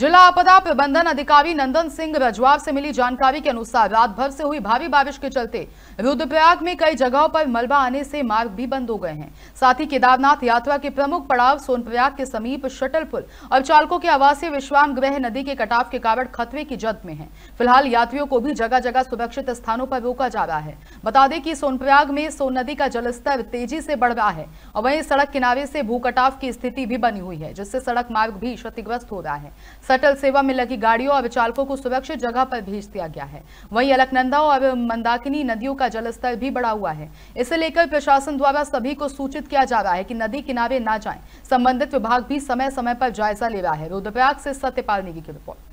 जिला आपदा प्रबंधन अधिकारी नंदन सिंह रजवार से मिली जानकारी के अनुसार रात भर से हुई भारी बारिश के चलते रुद्रप्रयाग में कई जगहों पर मलबा आने से मार्ग भी बंद हो गए हैं साथ ही केदारनाथ यात्रा के प्रमुख पड़ाव सोनप्रयाग के समीप शटल पुल और चालकों के आवासीय विश्राम ग्रह नदी के कटाव के कारण खतरे की जद में है फिलहाल यात्रियों को भी जगह जगह सुरक्षित स्थानों पर रोका जा रहा है बता दें कि सोनप्रयाग में सोन नदी का जलस्तर तेजी से बढ़ रहा है और वही सड़क किनारे से भू कटाव की स्थिति भी बनी हुई है जिससे सड़क मार्ग भी क्षतिग्रस्त हो रहा है सटल सेवा में लगी गाड़ियों और चालकों को सुरक्षित जगह पर भेज दिया गया है वहीं अलकनंदा और मंदाकिनी नदियों का जलस्तर भी बढ़ा हुआ है इसे लेकर प्रशासन द्वारा सभी को सूचित किया जा रहा है कि नदी किनारे ना जाएं संबंधित विभाग भी समय समय पर जायजा ले रहा है रुद्रप्रयाग से सत्यपाल नेगी की रिपोर्ट